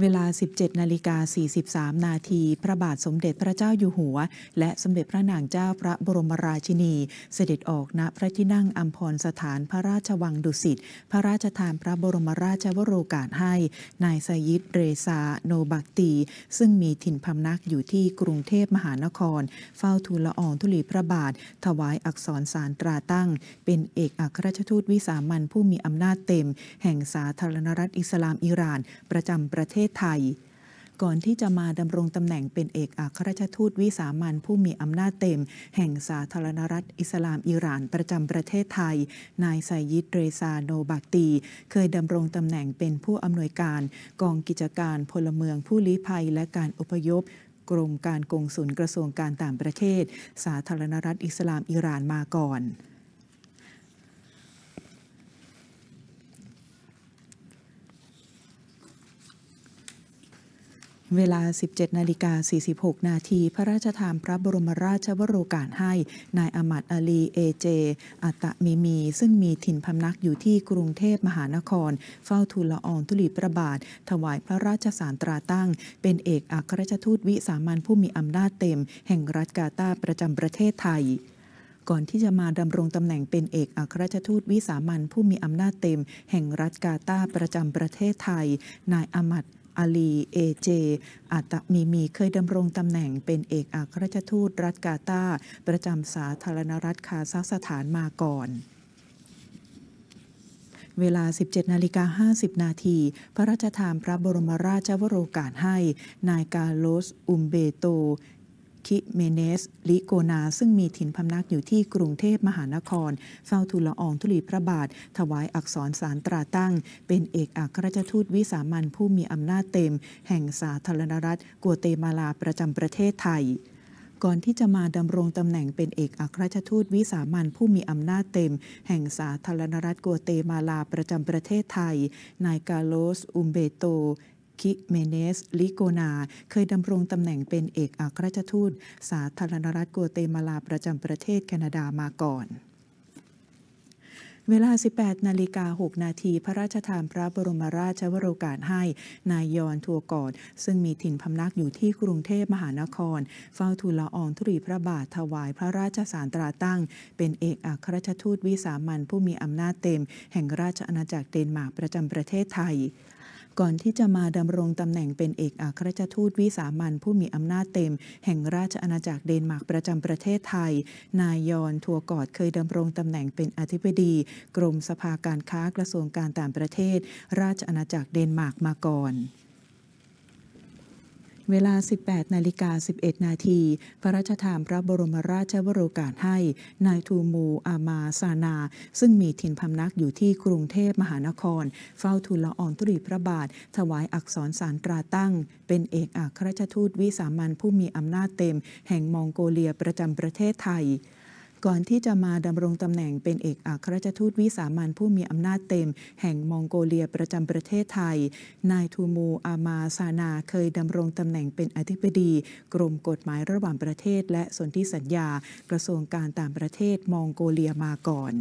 เวลา 17นาฬิกา43นาทีพระบาทสมเด็จพระเจ้าอยู่หัว และสมเด็จพระนางเจ้าพระบรมราชินี เสด็จออกณพระที่นั่งอัมพรสถานพระราชวังดุสิตพระราชทานพระบรมราชวโรกาสให้ นายสยิดเรซา โนบักตี ซึ่งมีถิ่นพำนักอยู่ที่กรุงเทพมหานคร เฝ้าทูลละอองธุลีพระบาท ถวายอักษรสารตราตั้ง เป็นเอกอัครราชทูตวิสามันผู้มีอำนาจเต็ม แห่งสาธารณรัฐอิสลามอิหร่าน ประจำประเทศศไทย ก่อนที่จะมาดำรงตำแหน่งเป็นเอกอัครราชทูตวิสามันผู้มีอำนาจเต็ม แห่งสาธารณรัฐอิสลามอิหร่านประจำประเทศไทย นายไซยิด เรซาโนบักตี เคยดำรงตำแหน่งเป็นผู้อำนวยการกองกิจการพลเมืองผู้ลี้ภัยและการอพยพ กรมการกงสุลกระทรวงการต่างประเทศ สาธารณรัฐอิสลามอิหร่านมาก่อนเวลา 17 นาฬิกา 46 นาที พระราชทานพระบรมราชวโรกาสให้ นายอมัดอาลี เอเจ อัตมีมี ซึ่งมีถิ่นพำนักอยู่ที่กรุงเทพมหานคร เฝ้าทูลละอองธุลีประบาทถวายพระราชสารตราตั้งเป็นเอกอัครราชทูตวิสามันผู้มีอำนาจเต็ม แห่งรัฐกาตาประจำประเทศไทย ก่อนที่จะมาดำรงตำแหน่งเป็นเอกอัครราชทูตวิสามันผู้มีอำนาจเต็มแห่งรัฐกาตาประจำประเทศไทย นายอมัดอาลีเอเจ อาตมีมีเคยดำรงตำแหน่งเป็นเอกอัครราชทูตรัฐกาตาประจำสาธารณรัฐคาซัคสถานมาก่อน เวลา 17นาฬิกา50 นาที พระราชทานพระบรมราชวโรกาสให้ นายกาโลส อุมเบโตคิเมเนสลิโกนาซึ่งมีถิ่นพำนักอยู่ที่กรุงเทพมหานคร เฝ้าทูลละอองธุลีพระบาท ถวายอักษรสารตราตั้ง เป็นเอกอัครราชทูตวิสามันผู้มีอำนาจเต็ม แห่งสาธารณรัฐกัวเตมาลาประจำประเทศไทย ก่อนที่จะมาดำรงตำแหน่งเป็นเอกอัครราชทูตวิสามันผู้มีอำนาจเต็ม แห่งสาธารณรัฐกัวเตมาลาประจำประเทศไทย นายกาโลสอุมเบโตคิเมเนส ลิโกนา เคยดำรงตำแหน่งเป็นเอกอัครราชทูต สาธารณรัฐกัวเตมาลาประจำประเทศแคนาดามาก่อน เวลา 18นาฬิกา6นาทีพระราชทานพระบรมราชวโรกาสให้ นายยอนทัวกอดซึ่งมีถิ่นพำนักอยู่ที่กรุงเทพมหานคร เฝ้าทูลละอองธุรีพระบาทถวายพระราชสารตราตั้ง เป็นเอกอัครราชทูตวิสามันผู้มีอำนาจเต็ม แห่งราชอาณาจักรเดนมาร์กประจำประเทศไทยก่อนที่จะมาดำรงตำแหน่งเป็นเอกอัครราชทูตวิสามันผู้มีอำนาจเต็ม แห่งราชอาณาจักรเดนมาร์กประจำประเทศไทย นายยอนทัวกอดเคยดำรงตำแหน่งเป็นอธิบดีกรมสภาการค้ากระทรวงการต่างประเทศ ราชอาณาจักรเดนมาร์กมาก่อนเวลา 18 นาฬิกา 11 นาที พระราชทานพระบรมราชวโรกาสให้นายทูมูอามาซานา ซึ่งมีถิ่นพำนักอยู่ที่กรุงเทพมหานคร เฝ้าทูลละอองตรีพระบาท ถวายอักษรสารตราตั้ง เป็นเอกอัครราชทูตวิสามันผู้มีอำนาจเต็ม แห่งมองโกเลียประจำประเทศไทยก่อนที่จะมาดำรงตำแหน่งเป็นเอกอัครราชทูตวิสามันผู้มีอำนาจเต็ม แห่งมองโกเลียประจำประเทศไทย นายทูมูอามาซานา เคยดำรงตำแหน่งเป็นอธิบดีกรมกฎหมายระหว่างประเทศและสนธิสัญญากระทรวงการต่างประเทศมองโกเลียมาก่อน